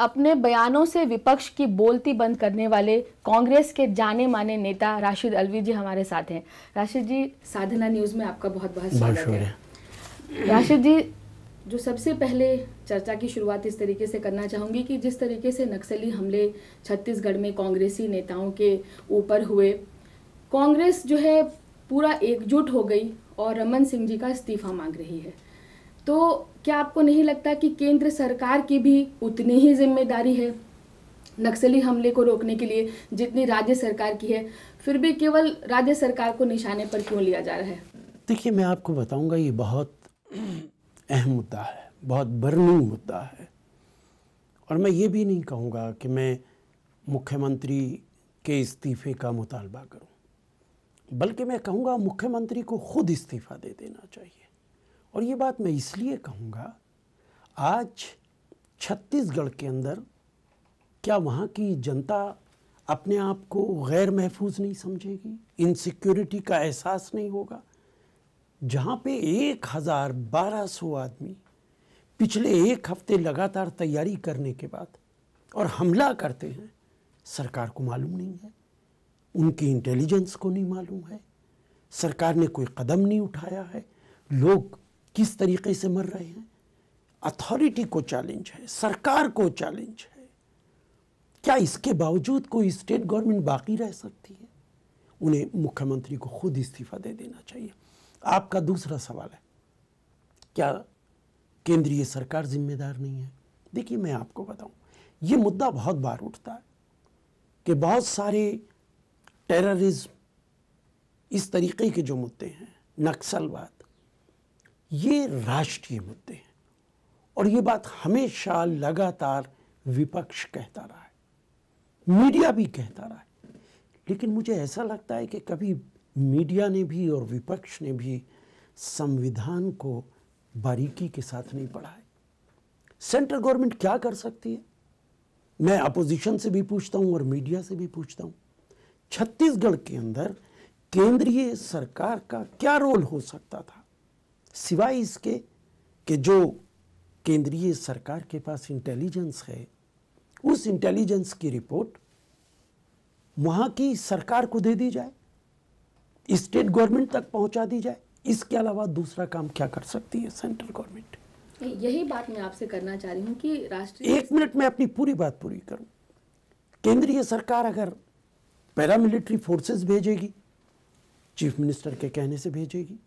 अपने बयानों से विपक्ष की बोलती बंद करने वाले कांग्रेस के जाने माने नेता राशिद अलवी जी हमारे साथ हैं राशिद जी साधना न्यूज़ में आपका बहुत बहुत स्वागत है राशिद जी जो सबसे पहले चर्चा की शुरुआत इस तरीके से करना चाहूँगी कि जिस तरीके से नक्सली हमले छत्तीसगढ़ में कांग्रेसी नेताओं के ऊपर हुए कांग्रेस जो है पूरा एकजुट हो गई और रमन सिंह जी का इस्तीफा मांग रही है तो क्या आपको नहीं लगता कि केंद्र सरकार की भी उतनी ही जिम्मेदारी है नक्सली हमले को रोकने के लिए जितनी राज्य सरकार की है फिर भी केवल राज्य सरकार को निशाने पर क्यों लिया जा रहा है देखिए मैं आपको बताऊंगा ये बहुत अहम मुद्दा है बहुत बर्निंग मुद्दा है और मैं ये भी नहीं कहूँगा कि मैं मुख्यमंत्री के इस्तीफे का मुतालबा करूँ बल्कि मैं कहूँगा मुख्यमंत्री को खुद इस्तीफ़ा दे देना चाहिए और ये बात मैं इसलिए कहूँगा आज छत्तीसगढ़ के अंदर क्या वहाँ की जनता अपने आप को गैर महफूज नहीं समझेगी इनसिक्योरिटी का एहसास नहीं होगा जहाँ पे एक हज़ार बारह सौ आदमी पिछले एक हफ्ते लगातार तैयारी करने के बाद और हमला करते हैं सरकार को मालूम नहीं है उनकी इंटेलिजेंस को नहीं मालूम है सरकार ने कोई कदम नहीं उठाया है लोग किस तरीके से मर रहे हैं अथॉरिटी को चैलेंज है सरकार को चैलेंज है क्या इसके बावजूद कोई स्टेट गवर्नमेंट बाकी रह सकती है उन्हें मुख्यमंत्री को खुद इस्तीफा दे देना चाहिए आपका दूसरा सवाल है क्या केंद्रीय सरकार जिम्मेदार नहीं है देखिए मैं आपको बताऊं ये मुद्दा बहुत बार उठता है कि बहुत सारे टेररिज्म इस तरीके के जो मुद्दे हैं नक्सलवाद ये राष्ट्रीय मुद्दे हैं और ये बात हमेशा लगातार विपक्ष कहता रहा है मीडिया भी कहता रहा है लेकिन मुझे ऐसा लगता है कि कभी मीडिया ने भी और विपक्ष ने भी संविधान को बारीकी के साथ नहीं पढ़ा है सेंट्रल गवर्नमेंट क्या कर सकती है मैं अपोजिशन से भी पूछता हूँ और मीडिया से भी पूछता हूँ छत्तीसगढ़ के अंदर केंद्रीय सरकार का क्या रोल हो सकता था सिवाय इसके कि जो केंद्रीय सरकार के पास इंटेलिजेंस है उस इंटेलिजेंस की रिपोर्ट वहां की सरकार को दे दी जाए स्टेट गवर्नमेंट तक पहुंचा दी जाए इसके अलावा दूसरा काम क्या कर सकती है सेंट्रल गवर्नमेंट यही बात मैं आपसे करना चाह रही हूं कि राष्ट्रीय एक मिनट में अपनी पूरी बात पूरी करूं केंद्रीय सरकार अगर पैरामिलिट्री फोर्सेस भेजेगी चीफ मिनिस्टर के कहने से भेजेगी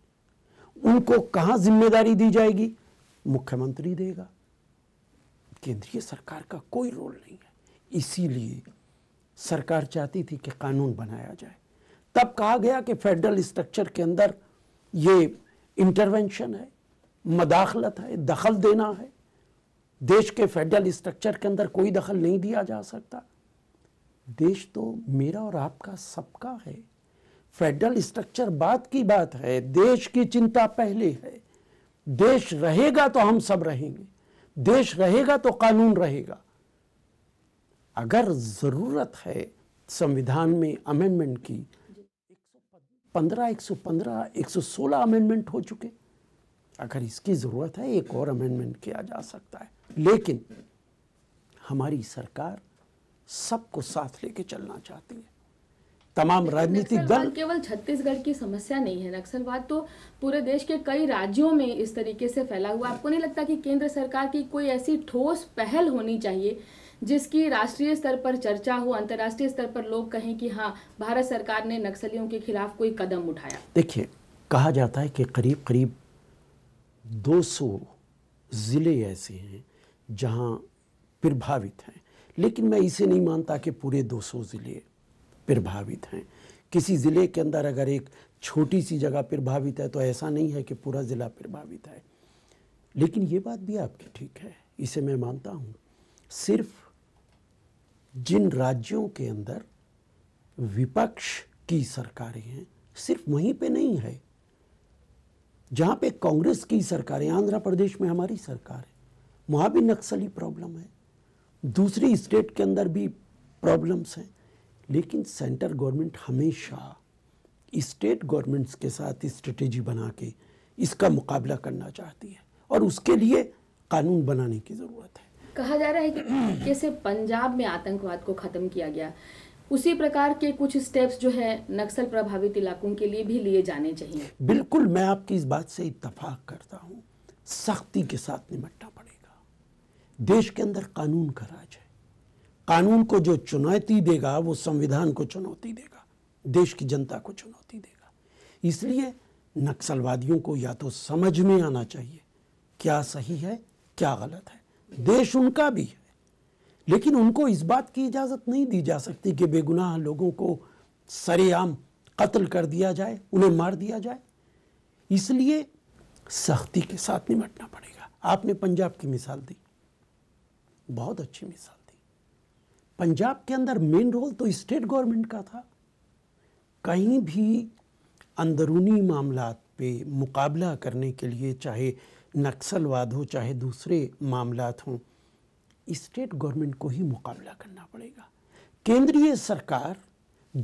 उनको कहां जिम्मेदारी दी जाएगी मुख्यमंत्री देगा केंद्रीय सरकार का कोई रोल नहीं है इसीलिए सरकार चाहती थी कि कानून बनाया जाए तब कहा गया कि फेडरल स्ट्रक्चर के अंदर ये इंटरवेंशन है मदाखलत है दखल देना है देश के फेडरल स्ट्रक्चर के अंदर कोई दखल नहीं दिया जा सकता देश तो मेरा और आपका सबका है फेडरल स्ट्रक्चर बात की बात है देश की चिंता पहले है देश रहेगा तो हम सब रहेंगे देश रहेगा तो कानून रहेगा अगर ज़रूरत है संविधान में अमेंडमेंट की 115, 115, 116 अमेंडमेंट हो चुके अगर इसकी ज़रूरत है एक और अमेंडमेंट किया जा सकता है लेकिन हमारी सरकार सबको साथ लेके चलना चाहती है तमाम राजनीतिक दल केवल छत्तीसगढ़ की समस्या नहीं है नक्सलवाद तो पूरे देश के कई राज्यों में इस तरीके से फैला हुआ आपको नहीं लगता कि केंद्र सरकार की कोई ऐसी ठोस पहल होनी चाहिए जिसकी राष्ट्रीय स्तर पर चर्चा हो अंतर्राष्ट्रीय स्तर पर लोग कहें कि हाँ भारत सरकार ने नक्सलियों के खिलाफ कोई कदम उठाया देखिए कहा जाता है कि करीब करीब 200 ज़िले ऐसे हैं जहाँ प्रभावित हैं लेकिन मैं इसे नहीं मानता कि पूरे 200 ज़िले प्रभावित हैं किसी ज़िले के अंदर अगर एक छोटी सी जगह प्रभावित है तो ऐसा नहीं है कि पूरा ज़िला प्रभावित है लेकिन ये बात भी आपकी ठीक है इसे मैं मानता हूँ सिर्फ जिन राज्यों के अंदर विपक्ष की सरकारें हैं सिर्फ वहीं पे नहीं है जहाँ पे कांग्रेस की सरकारें आंध्र प्रदेश में हमारी सरकार है वहाँ भी नक्सली प्रॉब्लम है दूसरी स्टेट के अंदर भी प्रॉब्लम्स हैं लेकिन सेंटर गवर्नमेंट हमेशा स्टेट गवर्नमेंट्स के साथ स्ट्रेटेजी बना के इसका मुकाबला करना चाहती है और उसके लिए कानून बनाने की ज़रूरत है कहा जा रहा है कि जैसे पंजाब में आतंकवाद को ख़त्म किया गया उसी प्रकार के कुछ स्टेप्स जो है नक्सल प्रभावित इलाकों के लिए भी लिए जाने चाहिए बिल्कुल मैं आपकी इस बात से इतफाक करता हूँ सख्ती के साथ निपटना पड़ेगा देश के अंदर कानून का राज है कानून को जो चुनौती देगा वो संविधान को चुनौती देगा देश की जनता को चुनौती देगा इसलिए नक्सलवादियों को या तो समझ में आना चाहिए क्या सही है क्या गलत है देश उनका भी है लेकिन उनको इस बात की इजाज़त नहीं दी जा सकती कि बेगुनाह लोगों को सरेआम कत्ल कर दिया जाए उन्हें मार दिया जाए इसलिए सख्ती के साथ निमटना पड़ेगा आपने पंजाब की मिसाल दी बहुत अच्छी मिसाल पंजाब के अंदर मेन रोल तो स्टेट गवर्नमेंट का था कहीं भी अंदरूनी मामला पे मुकाबला करने के लिए चाहे नक्सलवाद हो चाहे दूसरे मामला हों स्टेट गवर्नमेंट को ही मुकाबला करना पड़ेगा केंद्रीय सरकार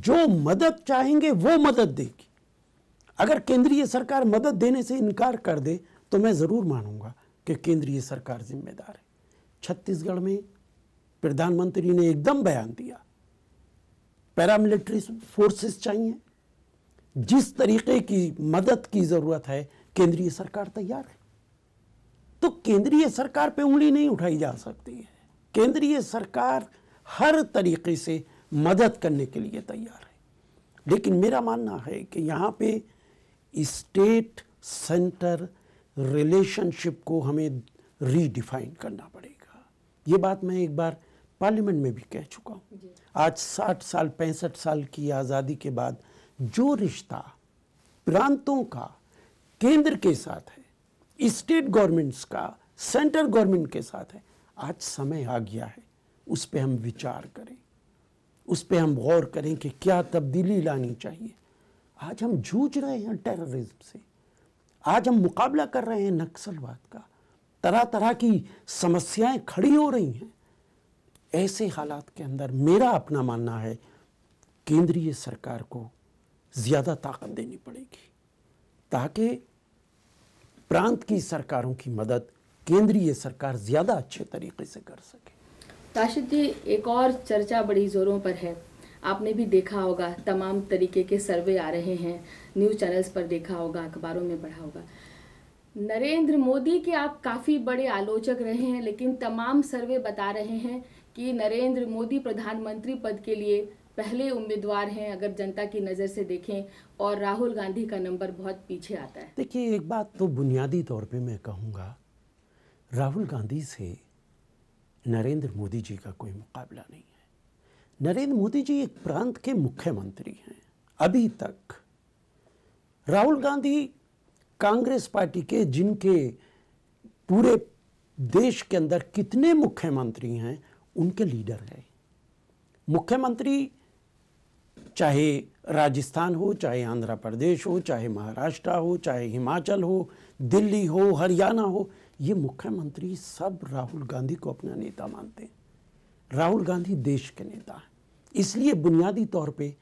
जो मदद चाहेंगे वो मदद देगी अगर केंद्रीय सरकार मदद देने से इनकार कर दे तो मैं ज़रूर मानूंगा कि केंद्रीय सरकार जिम्मेदार है छत्तीसगढ़ में प्रधानमंत्री ने एकदम बयान दिया पैरामिलिट्री फोर्सेस चाहिए जिस तरीके की मदद की जरूरत है केंद्रीय सरकार तैयार है तो केंद्रीय सरकार पे उंगली नहीं उठाई जा सकती है केंद्रीय सरकार हर तरीके से मदद करने के लिए तैयार है लेकिन मेरा मानना है कि यहाँ पे स्टेट सेंटर रिलेशनशिप को हमें रीडिफाइन करना पड़ेगा ये बात मैं एक बार पार्लियामेंट में भी कह चुका हूँ आज 60 साल पैंसठ साल की आज़ादी के बाद जो रिश्ता प्रांतों का केंद्र के साथ है स्टेट गवर्नमेंट्स का सेंट्रल गवर्नमेंट के साथ है आज समय आ गया है उस पर हम विचार करें उस पर हम गौर करें कि क्या तब्दीली लानी चाहिए आज हम जूझ रहे हैं टेररिज्म से आज हम मुकाबला कर रहे हैं नक्सलवाद का तरह तरह की समस्याएं खड़ी हो रही हैं ऐसे हालात के अंदर मेरा अपना मानना है केंद्रीय सरकार को ज़्यादा ताकत देनी पड़ेगी ताकि प्रांत की सरकारों की मदद केंद्रीय सरकार ज़्यादा अच्छे तरीके से कर सके ताशिद जी एक और चर्चा बड़ी ज़ोरों पर है आपने भी देखा होगा तमाम तरीके के सर्वे आ रहे हैं न्यूज़ चैनल्स पर देखा होगा अखबारों में पढ़ा होगा नरेंद्र मोदी के आप काफ़ी बड़े आलोचक रहे हैं लेकिन तमाम सर्वे बता रहे हैं कि नरेंद्र मोदी प्रधानमंत्री पद के लिए पहले उम्मीदवार हैं अगर जनता की नज़र से देखें और राहुल गांधी का नंबर बहुत पीछे आता है देखिए एक बात तो बुनियादी तौर पे मैं कहूँगा राहुल गांधी से नरेंद्र मोदी जी का कोई मुकाबला नहीं है नरेंद्र मोदी जी एक प्रांत के मुख्यमंत्री हैं अभी तक राहुल गांधी कांग्रेस पार्टी के जिनके पूरे देश के अंदर कितने मुख्यमंत्री हैं उनके लीडर हैं मुख्यमंत्री चाहे राजस्थान हो चाहे आंध्र प्रदेश हो चाहे महाराष्ट्र हो चाहे हिमाचल हो दिल्ली हो हरियाणा हो ये मुख्यमंत्री सब राहुल गांधी को अपना नेता मानते हैं राहुल गांधी देश के नेता हैं इसलिए बुनियादी तौर पे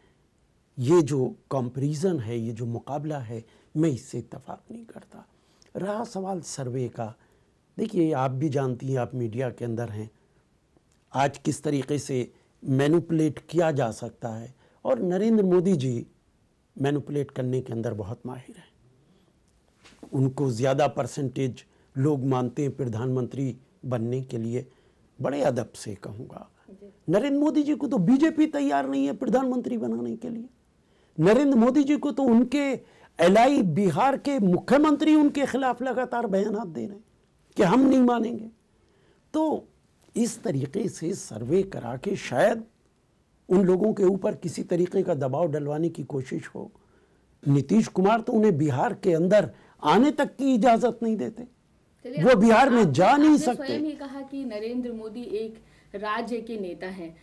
ये जो कंपैरिजन है ये जो मुकाबला है मैं इससे इतफाक नहीं करता रहा सवाल सर्वे का देखिए आप भी जानती हैं आप मीडिया के अंदर हैं आज किस तरीके से मैनुपलेट किया जा सकता है और नरेंद्र मोदी जी मैनुपलेट करने के अंदर बहुत माहिर हैं उनको ज़्यादा परसेंटेज लोग मानते हैं प्रधानमंत्री बनने के लिए बड़े अदब से कहूँगा नरेंद्र मोदी जी को तो बीजेपी तैयार नहीं है प्रधानमंत्री बनाने के लिए नरेंद्र मोदी जी को तो उनके एल बिहार के मुख्यमंत्री उनके खिलाफ लगातार बयान दे रहे हैं कि हम नहीं मानेंगे तो इस तरीके से सर्वे करा के शायद उन लोगों के ऊपर किसी तरीके का दबाव डलवाने की कोशिश हो नीतीश कुमार तो उन्हें बिहार के अंदर आने तक की इजाजत नहीं देते वो बिहार में जा नहीं सकते स्वयं ही कहा कि नरेंद्र मोदी एक राज्य के नेता हैं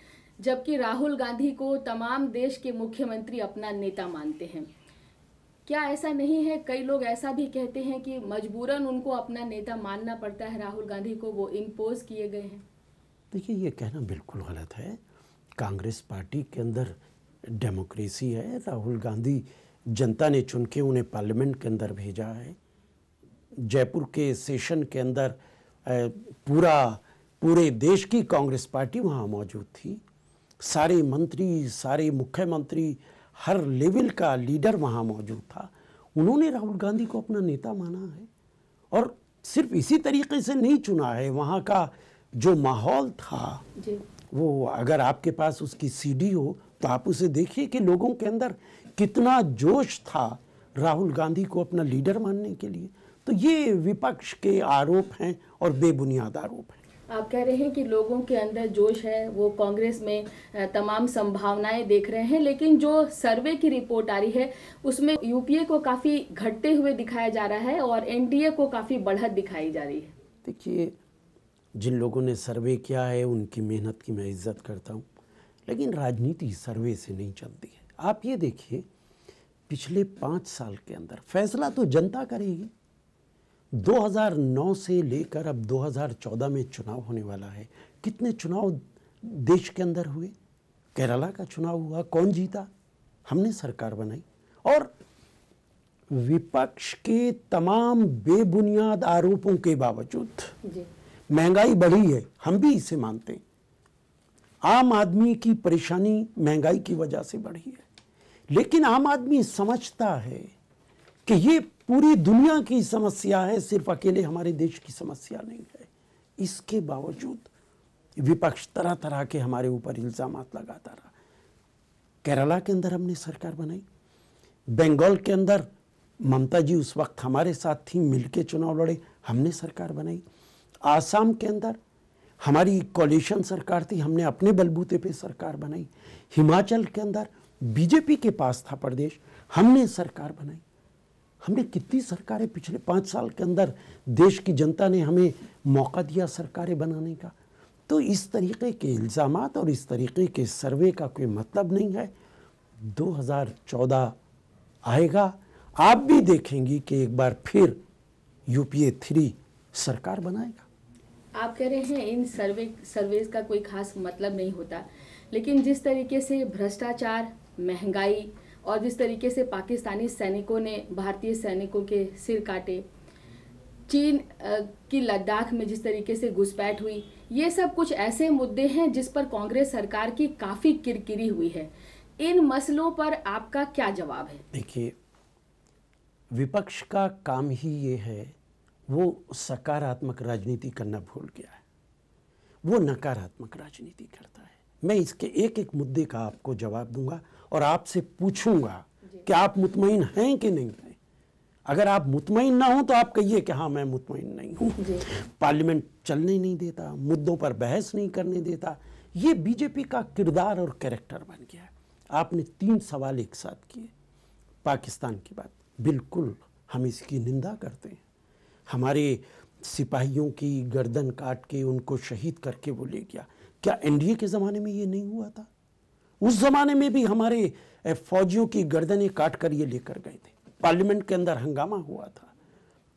जबकि राहुल गांधी को तमाम देश के मुख्यमंत्री अपना नेता मानते हैं क्या ऐसा नहीं है कई लोग ऐसा भी कहते हैं कि मजबूरन उनको अपना नेता मानना पड़ता है राहुल गांधी को वो इम्पोज किए गए हैं देखिए ये कहना बिल्कुल गलत है कांग्रेस पार्टी के अंदर डेमोक्रेसी है राहुल गांधी जनता ने चुन के उन्हें पार्लियामेंट के अंदर भेजा है जयपुर के सेशन के अंदर पूरा पूरे देश की कांग्रेस पार्टी वहाँ मौजूद थी सारे मंत्री सारे मुख्यमंत्री हर लेवल का लीडर वहाँ मौजूद था उन्होंने राहुल गांधी को अपना नेता माना है और सिर्फ इसी तरीके से नहीं चुना है वहाँ का जो माहौल था वो अगर आपके पास उसकी सीडी हो तो आप उसे देखिए कि लोगों के अंदर कितना जोश था राहुल गांधी को अपना लीडर मानने के लिए तो ये विपक्ष के आरोप हैं और बेबुनियाद आरोप हैं आप कह रहे हैं कि लोगों के अंदर जोश है वो कांग्रेस में तमाम संभावनाएं देख रहे हैं लेकिन जो सर्वे की रिपोर्ट आ रही है उसमें यूपीए को काफ़ी घटते हुए दिखाया जा रहा है और एनडीए को काफ़ी बढ़त दिखाई जा रही है देखिए जिन लोगों ने सर्वे किया है उनकी मेहनत की मैं इज्जत करता हूँ लेकिन राजनीति सर्वे से नहीं चलती है आप ये देखिए पिछले पाँच साल के अंदर फैसला तो जनता करेगी 2009 से लेकर अब 2014 में चुनाव होने वाला है कितने चुनाव देश के अंदर हुए केरला का चुनाव हुआ कौन जीता हमने सरकार बनाई और विपक्ष के तमाम बेबुनियाद आरोपों के बावजूद महंगाई बढ़ी है हम भी इसे मानते हैं आम आदमी की परेशानी महंगाई की वजह से बढ़ी है लेकिन आम आदमी समझता है कि ये पूरी दुनिया की समस्या है सिर्फ अकेले हमारे देश की समस्या नहीं है इसके बावजूद विपक्ष तरह तरह के हमारे ऊपर इल्ज़ाम लगाता रहा केरला के अंदर हमने सरकार बनाई बंगाल के अंदर ममता जी उस वक्त हमारे साथ थी मिलके चुनाव लड़े हमने सरकार बनाई आसाम के अंदर हमारी कॉलेशन सरकार थी हमने अपने बलबूते पे सरकार बनाई हिमाचल के अंदर बीजेपी के पास था प्रदेश हमने सरकार बनाई हमने कितनी सरकारें पिछले पाँच साल के अंदर देश की जनता ने हमें मौका दिया सरकारें बनाने का तो इस तरीके के इल्ज़ाम और इस तरीके के सर्वे का कोई मतलब नहीं है 2014 आएगा आप भी देखेंगी कि एक बार फिर यूपीए थ्री सरकार बनाएगा आप कह रहे हैं इन सर्वे सर्वेज का कोई खास मतलब नहीं होता लेकिन जिस तरीके से भ्रष्टाचार महंगाई और जिस तरीके से पाकिस्तानी सैनिकों ने भारतीय सैनिकों के सिर काटे चीन की लद्दाख में जिस तरीके से घुसपैठ हुई ये सब कुछ ऐसे मुद्दे हैं जिस पर कांग्रेस सरकार की काफ़ी किरकिरी हुई है इन मसलों पर आपका क्या जवाब है देखिए विपक्ष का काम ही ये है वो सकारात्मक राजनीति करना भूल गया है वो नकारात्मक राजनीति करता है मैं इसके एक एक मुद्दे का आपको जवाब दूंगा और आपसे पूछूंगा कि आप मुतमिन हैं कि नहीं हैं अगर आप मुतमिन ना हो तो आप कहिए कि हाँ मैं मुतमिन नहीं हूँ पार्लियामेंट चलने नहीं देता मुद्दों पर बहस नहीं करने देता ये बीजेपी का किरदार और कैरेक्टर बन गया है आपने तीन सवाल एक साथ किए पाकिस्तान की बात बिल्कुल हम इसकी निंदा करते हैं हमारे सिपाहियों की गर्दन काट के उनको शहीद करके वो ले गया क्या एनडीए के ज़माने में ये नहीं हुआ था उस ज़माने में भी हमारे फौजियों की गर्दनें काट कर ये लेकर गए थे पार्लियामेंट के अंदर हंगामा हुआ था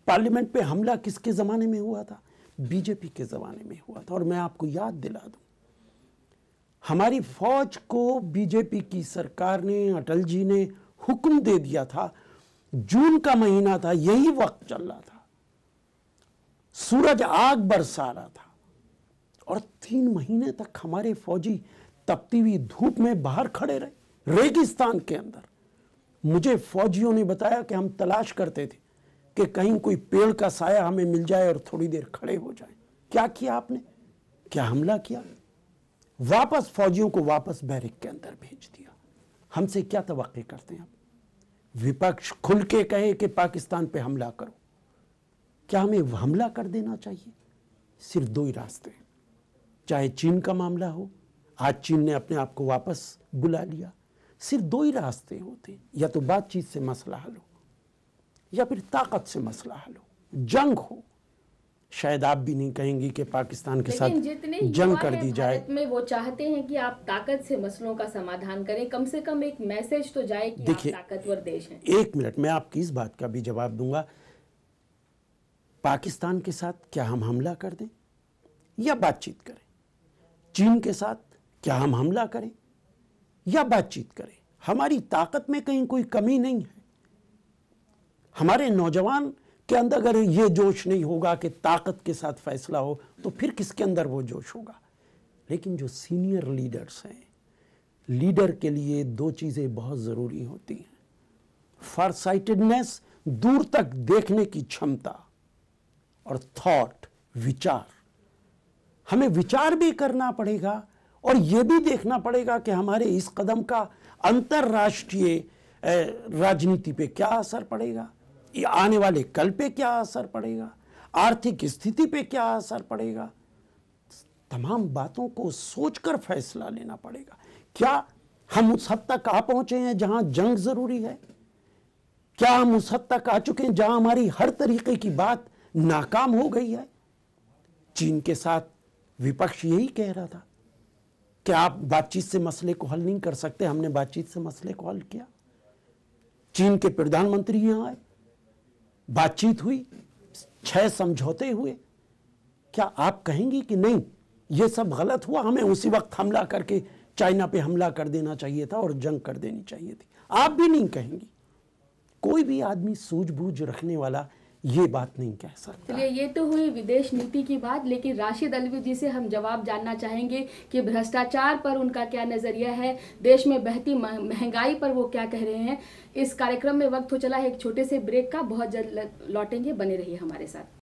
पार्लियामेंट पे हमला किसके ज़माने में हुआ था बीजेपी के ज़माने में हुआ था और मैं आपको याद दिला दूं हमारी फौज को बीजेपी की सरकार ने अटल जी ने हुक्म दे दिया था जून का महीना था यही वक्त चल रहा था सूरज आग बरसा रहा था और तीन महीने तक हमारे फौजी तपती हुई धूप में बाहर खड़े रहे रेगिस्तान के अंदर मुझे फौजियों ने बताया कि हम तलाश करते थे कि कहीं कोई पेड़ का साया हमें मिल जाए और थोड़ी देर खड़े हो जाए क्या किया आपने क्या हमला किया वापस फौजियों को वापस बैरिक के अंदर भेज दिया हमसे क्या तो करते हैं आप विपक्ष खुल के कहे कि पाकिस्तान पे हमला करो क्या हमें हमला कर देना चाहिए सिर्फ दो ही रास्ते हैं चाहे चीन का मामला हो आज चीन ने अपने आप को वापस बुला लिया सिर्फ दो ही रास्ते होते या तो बातचीत से मसला हल हो या फिर ताकत से मसला हल हो जंग हो शायद आप भी नहीं कहेंगी कि पाकिस्तान के साथ जंग कर दी जाए में वो चाहते हैं कि आप ताकत से मसलों का समाधान करें कम से कम एक मैसेज तो जाए कि आप ताकतवर देश हैं एक मिनट मैं आपकी इस बात का भी जवाब दूंगा पाकिस्तान के साथ क्या हम हमला कर दें या बातचीत करें चीन के साथ क्या हम हमला करें या बातचीत करें हमारी ताकत में कहीं कोई कमी नहीं है हमारे नौजवान के अंदर अगर ये जोश नहीं होगा कि ताकत के साथ फैसला हो तो फिर किसके अंदर वो जोश होगा लेकिन जो सीनियर लीडर्स हैं लीडर के लिए दो चीज़ें बहुत ज़रूरी होती हैं फारसाइटेडनेस दूर तक देखने की क्षमता और थॉट विचार हमें विचार भी करना पड़ेगा और यह भी देखना पड़ेगा कि हमारे इस कदम का अंतर्राष्ट्रीय राजनीति पे क्या असर पड़ेगा आने वाले कल पे क्या असर पड़ेगा आर्थिक स्थिति पे क्या असर पड़ेगा तमाम बातों को सोचकर फैसला लेना पड़ेगा क्या हम उस हद तक आ पहुंचे हैं जहां जंग जरूरी है क्या हम उस हद तक आ चुके हैं जहां हमारी हर तरीके की बात नाकाम हो गई है चीन के साथ विपक्ष यही कह रहा था कि आप बातचीत से मसले को हल नहीं कर सकते हमने बातचीत से मसले को हल किया चीन के प्रधानमंत्री यहां आए बातचीत हुई छह समझौते हुए क्या आप कहेंगी कि नहीं ये सब गलत हुआ हमें उसी वक्त हमला करके चाइना पे हमला कर देना चाहिए था और जंग कर देनी चाहिए थी आप भी नहीं कहेंगी कोई भी आदमी सूझबूझ रखने वाला ये बात नहीं कह सकता चलिए ये तो हुई विदेश नीति की बात लेकिन राशिद अलवी जी से हम जवाब जानना चाहेंगे कि भ्रष्टाचार पर उनका क्या नज़रिया है देश में बहती महंगाई पर वो क्या कह रहे हैं इस कार्यक्रम में वक्त हो चला है एक छोटे से ब्रेक का बहुत जल्द लौटेंगे बने रहिए हमारे साथ